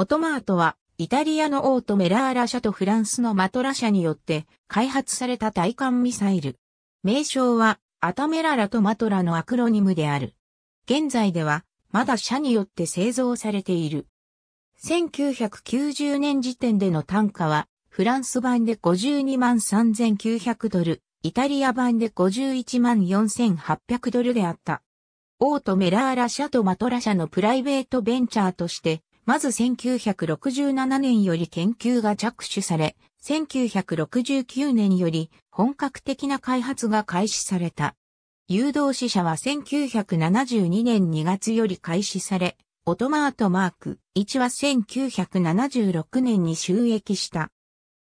オトマートは、イタリアのオートメラーラ社とフランスのマトラ社によって開発された対艦ミサイル。名称は、アタメララとマトラのアクロニムである。現在では、まだ社によって製造されている。1990年時点での単価は、フランス版で52万3900ドル、イタリア版で51万4800ドルであった。オートメラーラ社とマトラ社のプライベートベンチャーとして、まず1967年より研究が着手され、1969年より本格的な開発が開始された。誘導試者は1972年2月より開始され、オトマートマーク1は1976年に収益した。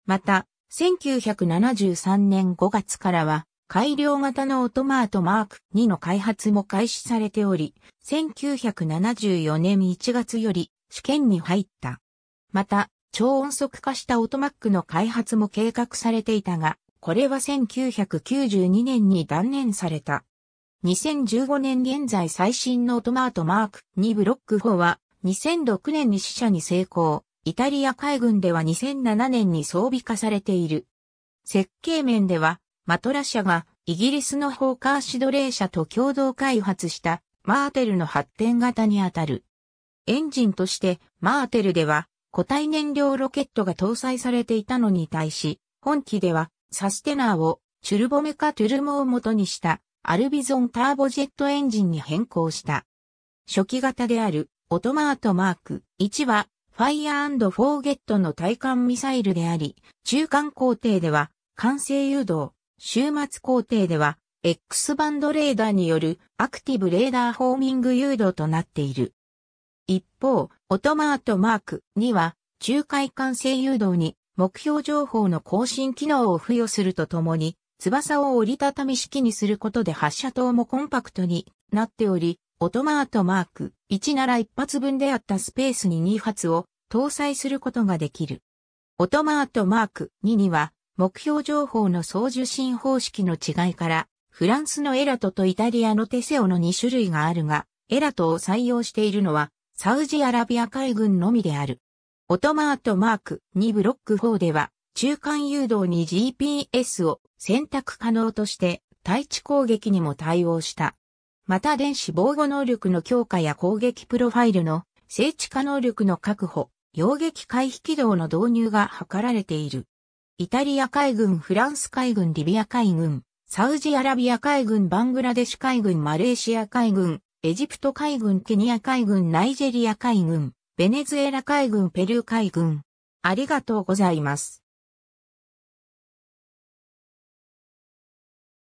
また、1973年5月からは、改良型のオトマートマーク2の開発も開始されており、1974年1月より試験に入った。また、超音速化したオトマックの開発も計画されていたが、これは1992年に断念された。2015年現在最新のオトマートマーク2ブロック4は2006年に試射に成功。イタリア海軍では2007年に装備化されている。設計面では、マトラ社がイギリスのホーカーシドレー社と共同開発したマーテルの発展型にあたる。エンジンとしてマーテルでは固体燃料ロケットが搭載されていたのに対し、本機ではサステナーをチュルボメカトゥルモを元にしたアルビゾンターボジェットエンジンに変更した。初期型であるオトマートマーク1はファイアーフォーゲットの対艦ミサイルであり、中間工程では完成誘導、終末工程では X バンドレーダーによるアクティブレーダーホーミング誘導となっている。一方、オトマートマーク2は、仲介管制誘導に目標情報の更新機能を付与するとともに、翼を折りたたみ式にすることで発射塔もコンパクトになっており、オトマートマーク1なら1発分であったスペースに2発を搭載することができる。オトマートマーク2には、目標情報の送受信方式の違いから、フランスのエラトとイタリアのテセオの2種類があるが、エラトを採用しているのは、サウジアラビア海軍のみである。オトマートマーク2ブロック4では、中間誘導に GPS を選択可能として対地攻撃にも対応した。また電子防護能力の強化や攻撃プロファイルの整地化能力の確保、溶撃回避軌道の導入が図られている。イタリア海軍、フランス海軍、リビア海軍、サウジアラビア海軍、バングラデシュ海軍、マレーシア海軍、エジプト海軍、ケニア海軍、ナイジェリア海軍、ベネズエラ海軍、ペルー海軍。ありがとうございます。